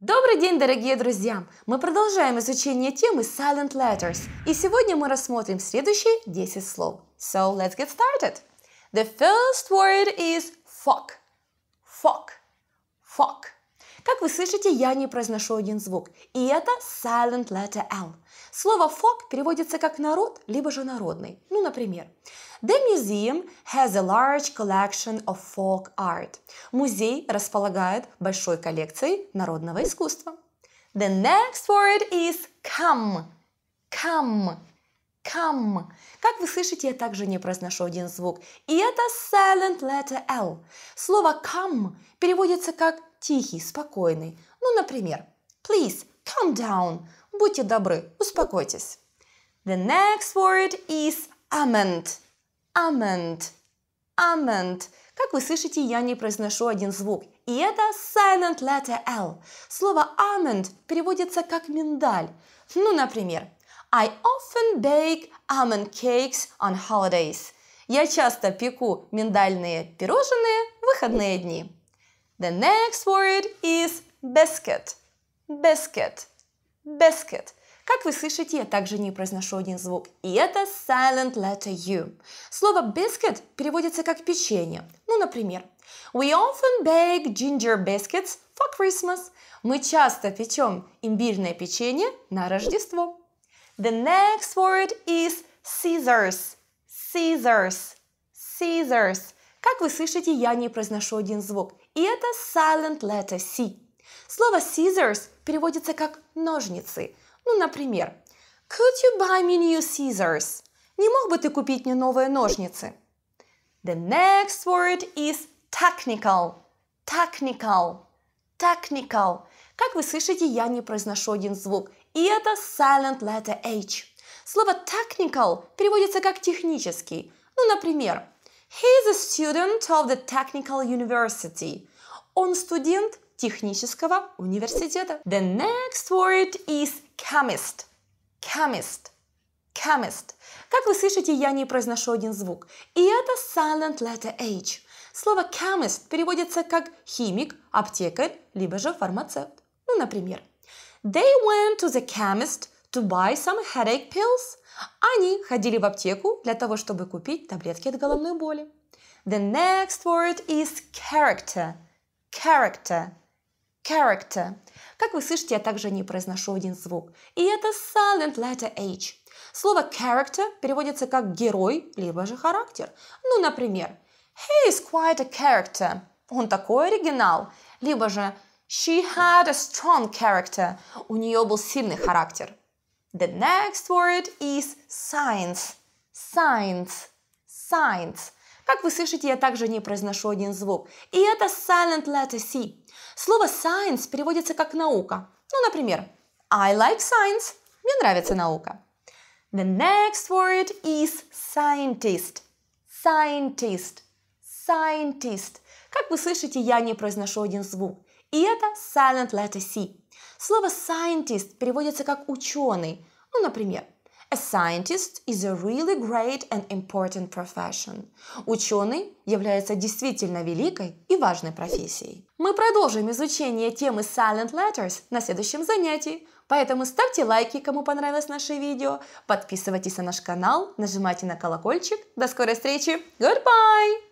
Добрый день, дорогие друзья! Мы продолжаем изучение темы Silent Letters, и сегодня мы рассмотрим следующие 10 слов. So, let's get started! The first word is fuck. Fuck. Fuck. Как вы слышите, я не произношу один звук, и это silent letter L. Слово «фок» переводится как «народ», либо же «народный». Ну, например, The museum has a large collection of folk art. Музей располагает большой коллекцией народного искусства. The next word is come. Come. Come. Как вы слышите, я также не произношу один звук. И это silent letter L. Слово come переводится как тихий, спокойный. Ну, например, please calm down. Будьте добры, успокойтесь. The next word is amend amend. Amend. Как вы слышите, я не произношу один звук. И это silent letter L. Слово almond переводится как миндаль. Ну, например, I often bake almond cakes on holidays. Я часто пеку миндальные пирожные в выходные дни. The next word is biscuit. Biscuit. Biscuit. Как вы слышите, я также не произношу один звук. И это silent letter U. Слово biscuit переводится как печенье. Ну, например, We often bake ginger biscuits for Christmas. Мы часто печем имбирное печенье на Рождество. The next word is scissors. Scissors. Scissors. Как вы слышите, я не произношу один звук. И это silent letter C. Слово scissors переводится как ножницы. Ну, например, Could you buy me new scissors? Не мог бы ты купить мне новые ножницы? The next word is technical. Technical. Technical. Как вы слышите, я не произношу один звук. И это silent letter H. Слово technical переводится как технический. Ну, например, He is a student of the technical university. Он студент технического университета. The next word is chemist. Chemist. Chemist. Как вы слышите, я не произношу один звук. И это silent letter H. Слово chemist переводится как химик, аптекарь, либо же фармацевт. Ну, например, They went to the chemist to buy some headache pills. Они ходили в аптеку для того, чтобы купить таблетки от головной боли. The next word is character. Character character. Как вы слышите, я также не произношу один звук. И это silent letter H. Слово character переводится как герой, либо же характер. Ну, например, he is quite a character. Он такой оригинал. Либо же she had a strong character. У нее был сильный характер. The next word is science. Science. Science. Как вы слышите, я также не произношу один звук. И это silent letter C. Слово science переводится как наука. Ну, например, I like science. Мне нравится наука. The next word is scientist. Scientist. Scientist. Как вы слышите, я не произношу один звук. И это silent letter C. Слово scientist переводится как ученый. Ну, например, A scientist is a really great and important profession. Ученый является действительно великой и важной профессией. Мы продолжим изучение темы Silent Letters на следующем занятии, поэтому ставьте лайки, кому понравилось наше видео, подписывайтесь на наш канал, нажимайте на колокольчик. До скорой встречи! Goodbye!